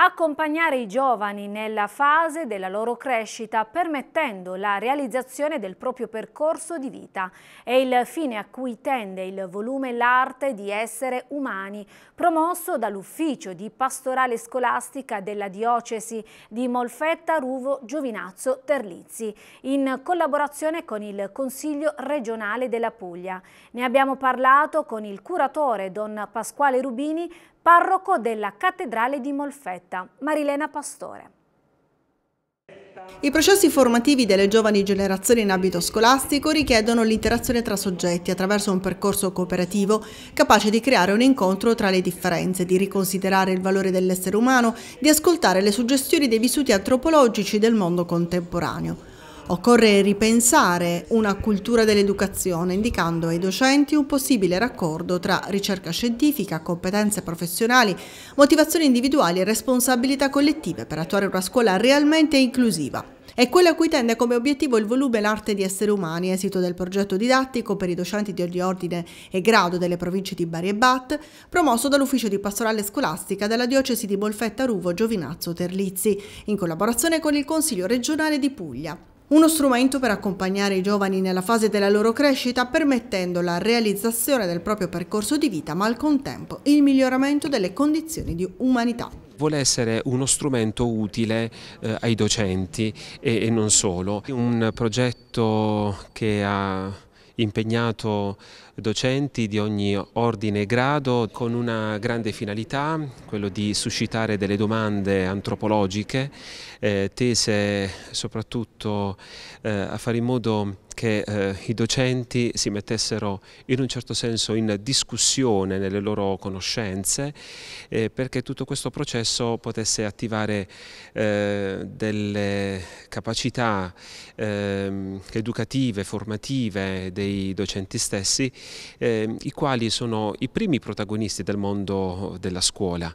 accompagnare i giovani nella fase della loro crescita permettendo la realizzazione del proprio percorso di vita. È il fine a cui tende il volume L'arte di essere umani, promosso dall'ufficio di pastorale scolastica della diocesi di Molfetta Ruvo Giovinazzo Terlizzi, in collaborazione con il Consiglio regionale della Puglia. Ne abbiamo parlato con il curatore Don Pasquale Rubini parroco della Cattedrale di Molfetta, Marilena Pastore. I processi formativi delle giovani generazioni in abito scolastico richiedono l'interazione tra soggetti attraverso un percorso cooperativo capace di creare un incontro tra le differenze, di riconsiderare il valore dell'essere umano, di ascoltare le suggestioni dei vissuti antropologici del mondo contemporaneo. Occorre ripensare una cultura dell'educazione indicando ai docenti un possibile raccordo tra ricerca scientifica, competenze professionali, motivazioni individuali e responsabilità collettive per attuare una scuola realmente inclusiva è quello a cui tende come obiettivo il volume L'arte di essere umani, esito del progetto didattico per i docenti di ogni ordine e grado delle province di Bari e Bat, promosso dall'Ufficio di Pastorale Scolastica della Diocesi di Bolfetta Ruvo Giovinazzo Terlizzi, in collaborazione con il Consiglio regionale di Puglia uno strumento per accompagnare i giovani nella fase della loro crescita permettendo la realizzazione del proprio percorso di vita ma al contempo il miglioramento delle condizioni di umanità. Vuole essere uno strumento utile eh, ai docenti e, e non solo. Un progetto che ha impegnato docenti di ogni ordine e grado con una grande finalità, quello di suscitare delle domande antropologiche eh, tese soprattutto eh, a fare in modo che eh, i docenti si mettessero in un certo senso in discussione nelle loro conoscenze eh, perché tutto questo processo potesse attivare eh, delle capacità ehm, educative, formative dei docenti stessi, ehm, i quali sono i primi protagonisti del mondo della scuola.